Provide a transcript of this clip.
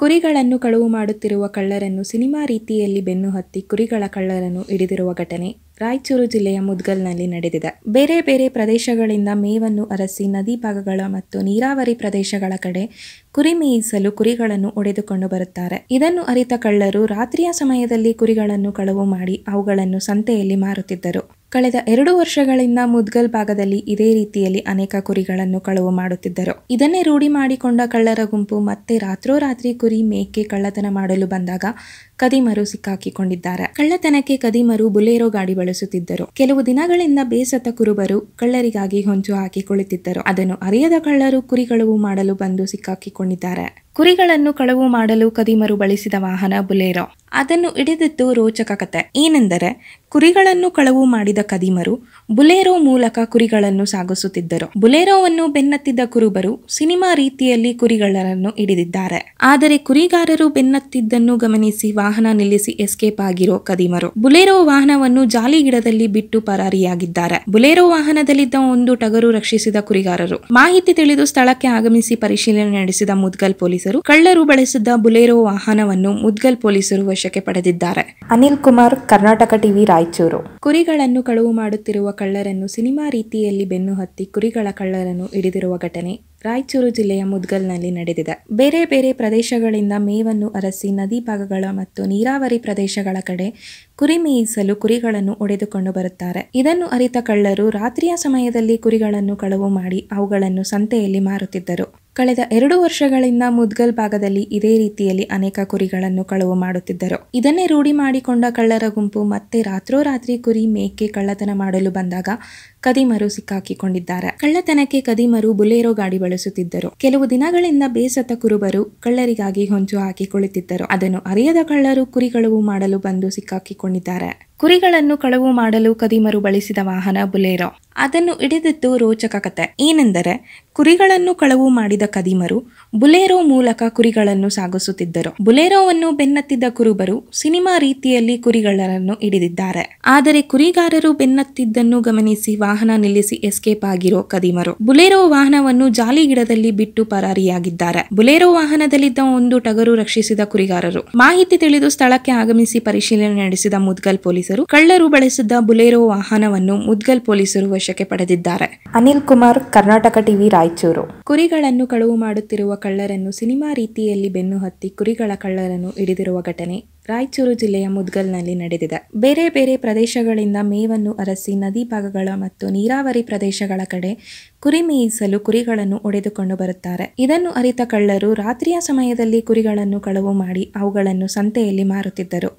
ಕುರಿಗಳನ್ನು ಕಳುವು ಮಾಡುತ್ತಿರುವ ಕಳ್ಳರನ್ನು ಸಿನಿಮಾ ರೀತಿಯಲ್ಲಿ ಬೆನ್ನು ಹತ್ತಿ ಕುರಿಗಳ ಕಳ್ಳರನ್ನು ಹಿಡಿದಿರುವ ಘಟನೆ ರಾಯಚೂರು ಜಿಲ್ಲೆಯ ಮುದ್ಗಲ್ನಲ್ಲಿ ನಡೆದಿದೆ ಬೇರೆ ಬೇರೆ ಪ್ರದೇಶಗಳಿಂದ ಮೇವನ್ನು ಅರಸಿ ನದಿ ಭಾಗಗಳ ಮತ್ತು ನೀರಾವರಿ ಪ್ರದೇಶಗಳ ಕಡೆ ಕುರಿ ಮೇಯಿಸಲು ಕುರಿಗಳನ್ನು ಒಡೆದುಕೊಂಡು ಬರುತ್ತಾರೆ ಇದನ್ನು ಅರಿತ ಕಳ್ಳರು ರಾತ್ರಿಯ ಸಮಯದಲ್ಲಿ ಕುರಿಗಳನ್ನು ಕಳವು ಮಾಡಿ ಅವುಗಳನ್ನು ಸಂತೆಯಲ್ಲಿ ಮಾರುತ್ತಿದ್ದರು ಕಳೆದ ಎರಡು ವರ್ಷಗಳಿಂದ ಮುದ್ಗಲ್ ಭಾಗದಲ್ಲಿ ಇದೇ ರೀತಿಯಲ್ಲಿ ಅನೇಕ ಕುರಿಗಳನ್ನು ಕಳವು ಮಾಡುತ್ತಿದ್ದರು ಇದನ್ನೇ ರೂಢಿ ಮಾಡಿಕೊಂಡ ಕಳ್ಳರ ಗುಂಪು ಮತ್ತೆ ರಾತ್ರೋರಾತ್ರಿ ಕುರಿ ಮೇಕೆ ಕಳ್ಳತನ ಮಾಡಲು ಬಂದಾಗ ಕದಿಮರು ಸಿಕ್ಕಾಕಿಕೊಂಡಿದ್ದಾರೆ ಕಳ್ಳತನಕ್ಕೆ ಕದಿಮರು ಬುಲೇರೋ ಗಾಡಿ ಬಳಸುತ್ತಿದ್ದರು ಕೆಲವು ದಿನಗಳಿಂದ ಬೇಸತ್ತ ಕುರುಬರು ಕಳ್ಳರಿಗಾಗಿ ಹೊಂಚು ಹಾಕಿ ಕುಳಿತಿದ್ದರು ಅದನ್ನು ಅರಿಯದ ಕಳ್ಳರು ಕುರಿ ಕಳವು ಮಾಡಲು ಬಂದು ಸಿಕ್ಕಾಕಿಕೊಂಡಿದ್ದಾರೆ ಕುರಿಗಳನ್ನು ಕಳವು ಮಾಡಲು ಕದಿಮರು ಬಳಸಿದ ವಾಹನ ಬುಲೆರೋ ಅದನ್ನು ಹಿಡಿದಿದ್ದು ರೋಚಕ ಕತೆ ಏನೆಂದರೆ ಕುರಿಗಳನ್ನು ಕಳವು ಮಾಡಿದ ಕದಿಮರು ಬುಲೆರೋ ಮೂಲಕ ಕುರಿಗಳನ್ನು ಸಾಗಿಸುತ್ತಿದ್ದರು ಬುಲೆರೋವನ್ನು ಬೆನ್ನತ್ತಿದ್ದ ಕುರುಬರು ಸಿನಿಮಾ ರೀತಿಯಲ್ಲಿ ಕುರಿಗಳನ್ನು ಹಿಡಿದಿದ್ದಾರೆ ಆದರೆ ಕುರಿಗಾರರು ಬೆನ್ನತ್ತಿದ್ದನ್ನು ಗಮನಿಸಿ ವಾಹನ ನಿಲ್ಲಿಸಿ ಎಸ್ಕೇಪ್ ಆಗಿರೋ ಕದಿಮರು ಬುಲೆರೋ ವಾಹನವನ್ನು ಜಾಲಿ ಗಿಡದಲ್ಲಿ ಬಿಟ್ಟು ಪರಾರಿಯಾಗಿದ್ದಾರೆ ಬುಲೆರೋ ವಾಹನದಲ್ಲಿದ್ದ ಒಂದು ಟಗರು ರಕ್ಷಿಸಿದ ಕುರಿಗಾರರು ಮಾಹಿತಿ ತಿಳಿದು ಸ್ಥಳಕ್ಕೆ ಆಗಮಿಸಿ ಪರಿಶೀಲನೆ ನಡೆಸಿದ ಮುದ್ಗಲ್ ಪೊಲೀಸರು ಪೊಲೀಸರು ಕಳ್ಳರು ಬಳಸಿದ್ದ ಬುಲೆರೋ ವಾಹನವನ್ನು ಮುದ್ಗಲ್ ಪೊಲೀಸರು ವಶಕ್ಕೆ ಪಡೆದಿದ್ದಾರೆ ಅನಿಲ್ ಕುಮಾರ್ ಕರ್ನಾಟಕ ಟಿವಿ ರಾಯಚೂರು ಕುರಿಗಳನ್ನು ಕಳುವು ಮಾಡುತ್ತಿರುವ ಕಳ್ಳರನ್ನು ಸಿನಿಮಾ ರೀತಿಯಲ್ಲಿ ಬೆನ್ನು ಹತ್ತಿ ಕುರಿಗಳ ಕಳ್ಳರನ್ನು ಹಿಡಿದಿರುವ ಘಟನೆ ರಾಯಚೂರು ಜಿಲ್ಲೆಯ ಮುದ್ಗಲ್ನಲ್ಲಿ ನಡೆದಿದೆ ಬೇರೆ ಬೇರೆ ಪ್ರದೇಶಗಳಿಂದ ಮೇವನ್ನು ಅರಸಿ ನದಿ ಭಾಗಗಳ ಮತ್ತು ನೀರಾವರಿ ಪ್ರದೇಶಗಳ ಕಡೆ ಕುರಿ ಮೇಯಿಸಲು ಕುರಿಗಳನ್ನು ಒಡೆದುಕೊಂಡು ಬರುತ್ತಾರೆ ಇದನ್ನು ಅರಿತ ಕಳ್ಳರು ರಾತ್ರಿಯ ಸಮಯದಲ್ಲಿ ಕುರಿಗಳನ್ನು ಕಳವು ಮಾಡಿ ಅವುಗಳನ್ನು ಸಂತೆಯಲ್ಲಿ ಮಾರುತ್ತಿದ್ದರು ಕಳೆದ ಎರಡು ವರ್ಷಗಳಿಂದ ಮುದ್ಗಲ್ ಭಾಗದಲ್ಲಿ ಇದೇ ರೀತಿಯಲ್ಲಿ ಅನೇಕ ಕುರಿಗಳನ್ನು ಕಳವು ಮಾಡುತ್ತಿದ್ದರು ಇದನ್ನೇ ರೂಢಿ ಮಾಡಿಕೊಂಡ ಕಳ್ಳರ ಗುಂಪು ಮತ್ತೆ ರಾತ್ರೋರಾತ್ರಿ ಕುರಿ ಮೇಕೆ ಕಳ್ಳತನ ಮಾಡಲು ಬಂದಾಗ ಕದಿಮರು ಸಿಕ್ಕಾಕಿಕೊಂಡಿದ್ದಾರೆ ಕಳ್ಳತನಕ್ಕೆ ಕದಿಮರು ಬುಲೇರೋ ಗಾಡಿ ಬಳಸುತ್ತಿದ್ದರು ಕೆಲವು ದಿನಗಳಿಂದ ಬೇಸತ್ತ ಕುರುಬರು ಕಳ್ಳರಿಗಾಗಿ ಹೊಂಚು ಹಾಕಿ ಕುಳಿತಿದ್ದರು ಅದನ್ನು ಅರಿಯದ ಕಳ್ಳರು ಕುರಿ ಮಾಡಲು ಬಂದು ಸಿಕ್ಕಾಕಿಕೊಂಡಿದ್ದಾರೆ ಕುರಿಗಳನ್ನು ಕಳವು ಮಾಡಲು ಕದಿಮರು ಬಳಸಿದ ವಾಹನ ಬುಲೆರೋ ಅದನ್ನು ಹಿಡಿದಿದ್ದು ರೋಚಕ ಕತೆ ಏನೆಂದರೆ ಕುರಿಗಳನ್ನು ಕಳವು ಮಾಡಿದ ಕದಿಮರು ಬುಲೆರೋ ಮೂಲಕ ಕುರಿಗಳನ್ನು ಸಾಗಿಸುತ್ತಿದ್ದರು ಬುಲೆರೋವನ್ನು ಬೆನ್ನತ್ತಿದ್ದ ಕುರುಬರು ಸಿನಿಮಾ ರೀತಿಯಲ್ಲಿ ಕುರಿಗಳನ್ನು ಹಿಡಿದಿದ್ದಾರೆ ಆದರೆ ಕುರಿಗಾರರು ಬೆನ್ನತ್ತಿದ್ದನ್ನು ಗಮನಿಸಿ ವಾಹನ ನಿಲ್ಲಿಸಿ ಎಸ್ಕೇಪ್ ಆಗಿರೋ ಕದಿಮರು ಬುಲೆರೋ ವಾಹನವನ್ನು ಜಾಲಿ ಗಿಡದಲ್ಲಿ ಬಿಟ್ಟು ಪರಾರಿಯಾಗಿದ್ದಾರೆ ಬುಲೆರೋ ವಾಹನದಲ್ಲಿದ್ದ ಒಂದು ಟಗರು ರಕ್ಷಿಸಿದ ಕುರಿಗಾರರು ಮಾಹಿತಿ ತಿಳಿದು ಸ್ಥಳಕ್ಕೆ ಆಗಮಿಸಿ ಪರಿಶೀಲನೆ ನಡೆಸಿದ ಮುದ್ಗಲ್ ಪೊಲೀಸ್ ಪೊಲೀಸರು ಕಳ್ಳರು ಬಳಸಿದ್ದ ಬುಲೆರೋ ವಾಹನವನ್ನು ಮುದ್ಗಲ್ ಪೊಲೀಸರು ವಶಕ್ಕೆ ಪಡೆದಿದ್ದಾರೆ ಅನಿಲ್ ಕುಮಾರ್ ಕರ್ನಾಟಕ ಟಿವಿ ರಾಯಚೂರು ಕುರಿಗಳನ್ನು ಕಳುವು ಮಾಡುತ್ತಿರುವ ಕಳ್ಳರನ್ನು ಸಿನಿಮಾ ರೀತಿಯಲ್ಲಿ ಬೆನ್ನು ಹತ್ತಿ ಕುರಿಗಳ ಕಳ್ಳರನ್ನು ಹಿಡಿದಿರುವ ಘಟನೆ ರಾಯಚೂರು ಜಿಲ್ಲೆಯ ಮುದ್ಗಲ್ನಲ್ಲಿ ನಡೆದಿದೆ ಬೇರೆ ಬೇರೆ ಪ್ರದೇಶಗಳಿಂದ ಮೇವನ್ನು ಅರಸಿ ನದಿ ಭಾಗಗಳ ಮತ್ತು ನೀರಾವರಿ ಪ್ರದೇಶಗಳ ಕಡೆ ಕುರಿ ಮೇಯಿಸಲು ಕುರಿಗಳನ್ನು ಒಡೆದುಕೊಂಡು ಬರುತ್ತಾರೆ ಇದನ್ನು ಅರಿತ ಕಳ್ಳರು ರಾತ್ರಿಯ ಸಮಯದಲ್ಲಿ ಕುರಿಗಳನ್ನು ಕಳವು ಮಾಡಿ ಅವುಗಳನ್ನು ಸಂತೆಯಲ್ಲಿ ಮಾರುತ್ತಿದ್ದರು